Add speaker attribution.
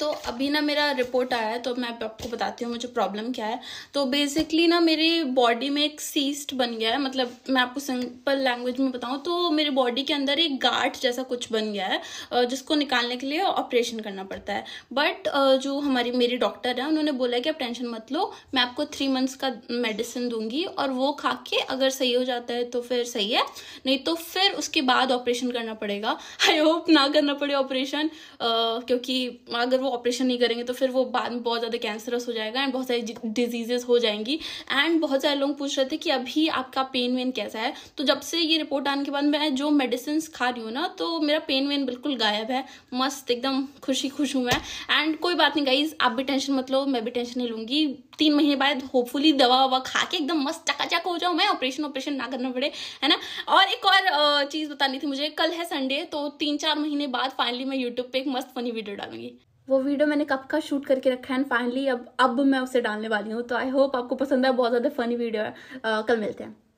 Speaker 1: तो अभी ना मेरा रिपोर्ट आया है तो मैं आपको बताती हूँ मुझे प्रॉब्लम क्या है तो बेसिकली ना मेरी बॉडी में एक सीस्ट बन गया है मतलब मैं आपको सिंपल लैंग्वेज में बताऊँ तो मेरी बॉडी के अंदर एक गाठ जैसा कुछ बन गया है जिसको निकालने के लिए ऑपरेशन करना पड़ता है बट जो हमारी मेरी डॉक्टर है उन्होंने बोला कि आप टेंशन मत लो मैं आपको थ्री मंथ्स का मेडिसिन दूंगी और वो खा के अगर सही हो जाता है तो फिर सही है नहीं तो फिर उसके बाद ऑपरेशन करना पड़ेगा आई होप ना करना पड़े ऑपरेशन क्योंकि अगर वो ऑपरेशन नहीं करेंगे तो फिर वो बाद में बहुत ज़्यादा कैंसरस हो जाएगा एंड बहुत सारी डिजीजेस हो जाएंगी एंड बहुत सारे लोग पूछ रहे थे कि अभी आपका पेन वेन कैसा है तो जब से ये रिपोर्ट आने के बाद मैं जो मेडिसिन खा रही हूँ ना तो मेरा पेन वेन बिल्कुल गायब है मस्त एकदम खुशी खुश हूँ मैं एंड कोई बात नहीं गाइज आप भी टेंशन मत लो मैं भी टेंशन नहीं लूँगी तीन महीने बाद होपफुली दवा ववा खा के एकदम मस्त चकाचक हो जाऊँ मैं ऑपरेशन ऑपरेशन ना करना पड़े है ना और एक और चीज़ बतानी थी मुझे कल है संडे तो तीन चार महीने बाद फाइनली मैं यूट्यूब पे एक मस्त फनी वीडियो डालूंगी वो वीडियो मैंने कब का शूट करके रखा है फाइनली अब अब मैं उसे डालने वाली हूँ तो आई होप आपको पसंद है बहुत ज़्यादा फनी वीडियो है uh, कल मिलते हैं